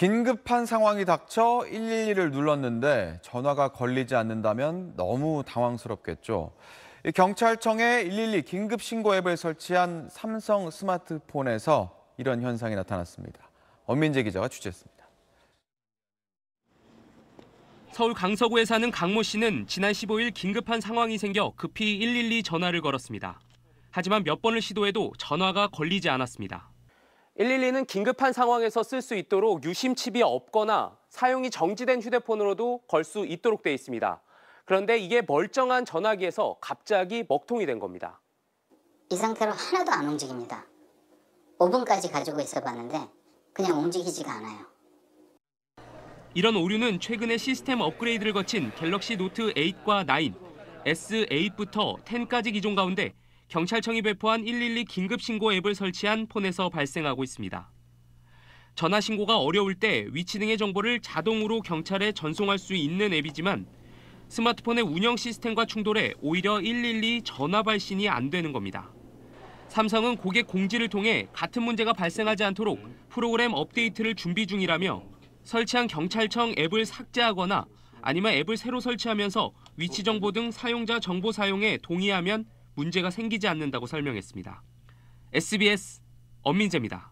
긴급한 상황이 닥쳐 112를 눌렀는데 전화가 걸리지 않는다면 너무 당황스럽겠죠. 경찰청에 112 긴급 신고 앱을 설치한 삼성 스마트폰에서 이런 현상이 나타났습니다. 엄민재 기자가 취재했습니다. 서울 강서구에 사는 강모 씨는 지난 15일 긴급한 상황이 생겨 급히 112 전화를 걸었습니다. 하지만 몇 번을 시도해도 전화가 걸리지 않았습니다. 112는 긴급한 상황에서 쓸 수 있도록 유심 칩이 없거나 사용이 정지된 휴대폰으로도 걸 수 있도록 돼 있습니다. 그런데 이게 멀쩡한 전화기에서 갑자기 먹통이 된 겁니다. 이 상태로 하나도 안 움직입니다. 5분까지 가지고 있어 봤는데 그냥 움직이지가 않아요. 이런 오류는 최근에 시스템 업그레이드를 거친 갤럭시 노트 8과 9, S8부터 10까지 기종 가운데 경찰청이 배포한 112 긴급신고 앱을 설치한 폰에서 발생하고 있습니다. 전화 신고가 어려울 때 위치 등의 정보를 자동으로 경찰에 전송할 수 있는 앱이지만 스마트폰의 운영 시스템과 충돌해 오히려 112 전화 발신이 안 되는 겁니다. 삼성은 고객 공지를 통해 같은 문제가 발생하지 않도록 프로그램 업데이트를 준비 중이라며 설치한 경찰청 앱을 삭제하거나 아니면 앱을 새로 설치하면서 위치 정보 등 사용자 정보 사용에 동의하면 문제가 생기지 않는다고 설명했습니다. SBS 엄민재입니다.